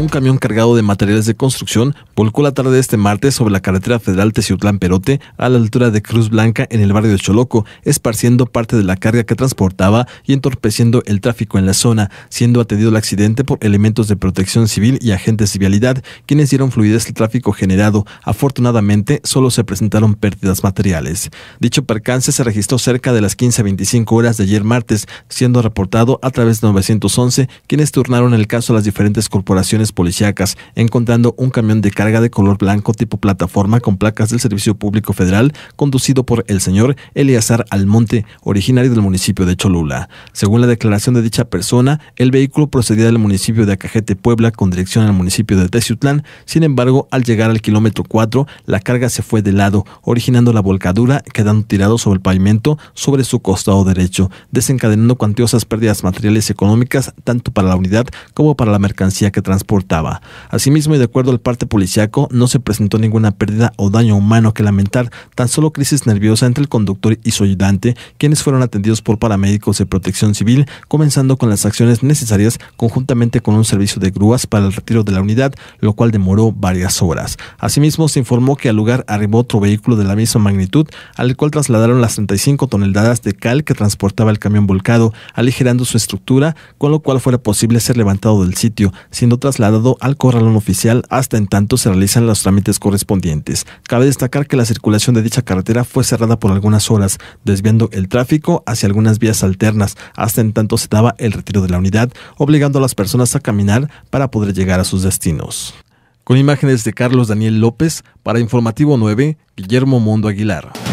Un camión cargado de materiales de construcción volcó la tarde de este martes sobre la carretera federal Teciutlán-Perote a la altura de Cruz Blanca en el barrio de Choloco, esparciendo parte de la carga que transportaba y entorpeciendo el tráfico en la zona, siendo atendido el accidente por elementos de protección civil y agentes de vialidad, quienes dieron fluidez al tráfico generado. Afortunadamente, solo se presentaron pérdidas materiales. Dicho percance se registró cerca de las 15.25 horas de ayer martes, siendo reportado a través de 911, quienes turnaron el caso a las diferentes corporaciones policíacas, encontrando un camión de carga de color blanco tipo plataforma con placas del Servicio Público Federal, conducido por el señor Eleazar Almonte, originario del municipio de Cholula. Según la declaración de dicha persona, el vehículo procedía del municipio de Acajete, Puebla, con dirección al municipio de Teciutlán. Sin embargo, al llegar al kilómetro 4, la carga se fue de lado, originando la volcadura, quedando tirado sobre el pavimento sobre su costado derecho, desencadenando cuantiosas pérdidas materiales y económicas tanto para la unidad como para la mercancía que transporta. Asimismo, y de acuerdo al parte policiaco, no se presentó ninguna pérdida o daño humano que lamentar, tan solo crisis nerviosa entre el conductor y su ayudante, quienes fueron atendidos por paramédicos de protección civil, comenzando con las acciones necesarias conjuntamente con un servicio de grúas para el retiro de la unidad, lo cual demoró varias horas. Asimismo, se informó que al lugar arribó otro vehículo de la misma magnitud, al cual trasladaron las 35 toneladas de cal que transportaba el camión volcado, aligerando su estructura, con lo cual fuera posible ser levantado del sitio, siendo trasladado dado al corralón oficial hasta en tanto se realizan los trámites correspondientes. Cabe destacar que la circulación de dicha carretera fue cerrada por algunas horas, desviando el tráfico hacia algunas vías alternas, hasta en tanto se daba el retiro de la unidad, obligando a las personas a caminar para poder llegar a sus destinos. Con imágenes de Carlos Daniel López, para Informativo 9, Guillermo Mondo Aguilar.